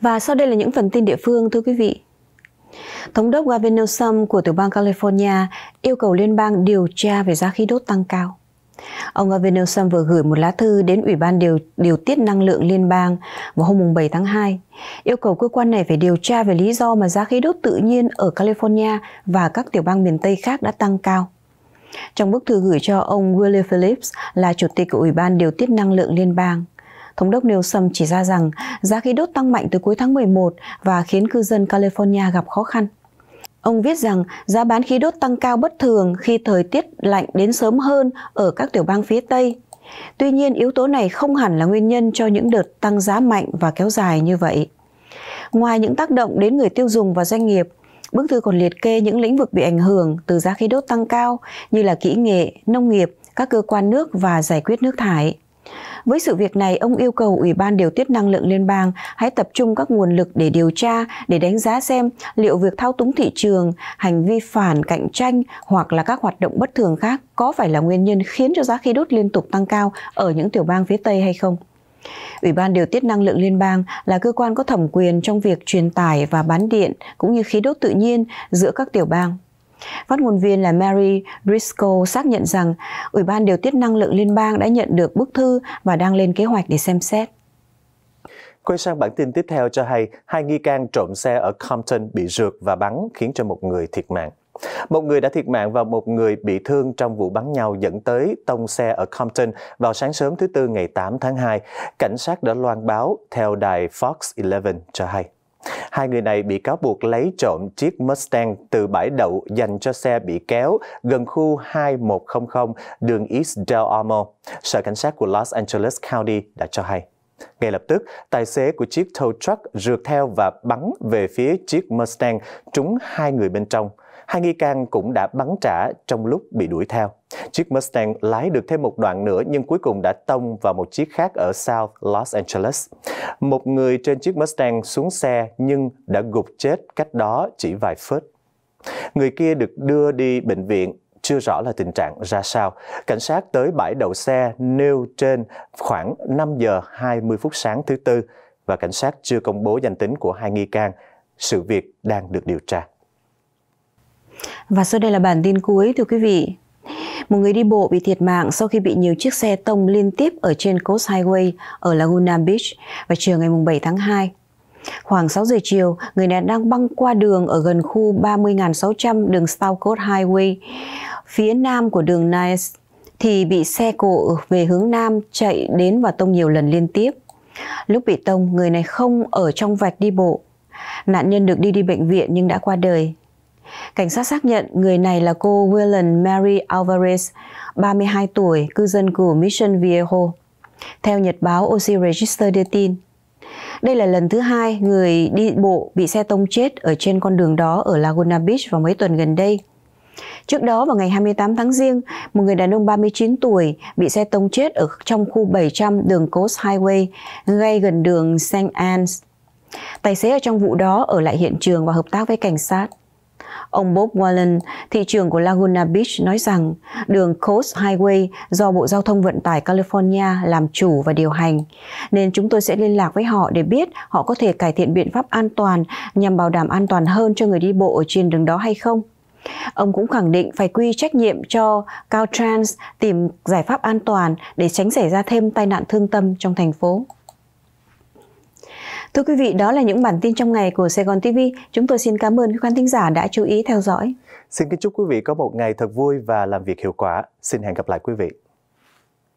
Và sau đây là những phần tin địa phương thưa quý vị. Thống đốc Gavin Newsom của tiểu bang California yêu cầu liên bang điều tra về giá khí đốt tăng cao. Ông Gavin Newsom vừa gửi một lá thư đến Ủy ban điều, điều tiết năng lượng liên bang vào hôm 7 tháng 2, yêu cầu cơ quan này phải điều tra về lý do mà giá khí đốt tự nhiên ở California và các tiểu bang miền Tây khác đã tăng cao. Trong bức thư gửi cho ông Willie Phillips là chủ tịch của Ủy ban điều tiết năng lượng liên bang, Thống đốc Newsom chỉ ra rằng giá khí đốt tăng mạnh từ cuối tháng 11 và khiến cư dân California gặp khó khăn. Ông viết rằng giá bán khí đốt tăng cao bất thường khi thời tiết lạnh đến sớm hơn ở các tiểu bang phía Tây. Tuy nhiên, yếu tố này không hẳn là nguyên nhân cho những đợt tăng giá mạnh và kéo dài như vậy. Ngoài những tác động đến người tiêu dùng và doanh nghiệp, bức thư còn liệt kê những lĩnh vực bị ảnh hưởng từ giá khí đốt tăng cao như là kỹ nghệ, nông nghiệp, các cơ quan nước và giải quyết nước thải. Với sự việc này, ông yêu cầu Ủy ban Điều tiết Năng lượng Liên bang hãy tập trung các nguồn lực để điều tra, để đánh giá xem liệu việc thao túng thị trường, hành vi phản cạnh tranh hoặc là các hoạt động bất thường khác có phải là nguyên nhân khiến cho giá khí đốt liên tục tăng cao ở những tiểu bang phía Tây hay không. Ủy ban Điều tiết Năng lượng Liên bang là cơ quan có thẩm quyền trong việc truyền tải và bán điện cũng như khí đốt tự nhiên giữa các tiểu bang Phát ngôn viên là Mary Briscoe xác nhận rằng Ủy ban Điều tiết Năng lượng Liên bang đã nhận được bức thư và đang lên kế hoạch để xem xét. Quay sang bản tin tiếp theo cho hay hai nghi can trộm xe ở Compton bị rượt và bắn khiến cho một người thiệt mạng. Một người đã thiệt mạng và một người bị thương trong vụ bắn nhau dẫn tới tông xe ở Compton vào sáng sớm thứ Tư ngày 8 tháng 2. Cảnh sát đã loan báo theo đài Fox 11 cho hay. Hai người này bị cáo buộc lấy trộm chiếc Mustang từ bãi đậu dành cho xe bị kéo gần khu 2100 đường East Del Amo. Sở Cảnh sát của Los Angeles County đã cho hay. Ngay lập tức, tài xế của chiếc tow truck rượt theo và bắn về phía chiếc Mustang, trúng hai người bên trong. Hai nghi can cũng đã bắn trả trong lúc bị đuổi theo. Chiếc Mustang lái được thêm một đoạn nữa nhưng cuối cùng đã tông vào một chiếc khác ở South Los Angeles. Một người trên chiếc Mustang xuống xe nhưng đã gục chết cách đó chỉ vài phút. Người kia được đưa đi bệnh viện chưa rõ là tình trạng ra sao. Cảnh sát tới bãi đậu xe nêu trên khoảng 5 giờ 20 phút sáng thứ Tư và cảnh sát chưa công bố danh tính của hai nghi can. Sự việc đang được điều tra. Và sau đây là bản tin cuối thưa quý vị. Một người đi bộ bị thiệt mạng sau khi bị nhiều chiếc xe tông liên tiếp ở trên Coast Highway ở Laguna Beach vào chiều ngày 7 tháng 2. Khoảng 6 giờ chiều, người này đang băng qua đường ở gần khu 30.600 đường South Coast Highway phía nam của đường Nice thì bị xe cộ về hướng nam chạy đến và tông nhiều lần liên tiếp. Lúc bị tông, người này không ở trong vạch đi bộ. Nạn nhân được đi đi bệnh viện nhưng đã qua đời. Cảnh sát xác nhận người này là cô Willen Mary Alvarez, 32 tuổi, cư dân của Mission Viejo. Theo nhật báo OC Register đưa tin, đây là lần thứ hai người đi bộ bị xe tông chết ở trên con đường đó ở Laguna Beach vào mấy tuần gần đây. Trước đó vào ngày 28 tháng Giêng, một người đàn ông 39 tuổi bị xe tông chết ở trong khu 700 đường Coast Highway, ngay gần đường St. Anne's. Tài xế ở trong vụ đó ở lại hiện trường và hợp tác với cảnh sát. Ông Bob Wallen, thị trưởng của Laguna Beach nói rằng đường Coast Highway do Bộ Giao thông Vận tải California làm chủ và điều hành, nên chúng tôi sẽ liên lạc với họ để biết họ có thể cải thiện biện pháp an toàn nhằm bảo đảm an toàn hơn cho người đi bộ ở trên đường đó hay không. Ông cũng khẳng định phải quy trách nhiệm cho Caltrans tìm giải pháp an toàn để tránh xảy ra thêm tai nạn thương tâm trong thành phố. Thưa quý vị, đó là những bản tin trong ngày của Sài Gòn TV. Chúng tôi xin cảm ơn các khán thính giả đã chú ý theo dõi. Xin kính chúc quý vị có một ngày thật vui và làm việc hiệu quả. Xin hẹn gặp lại quý vị.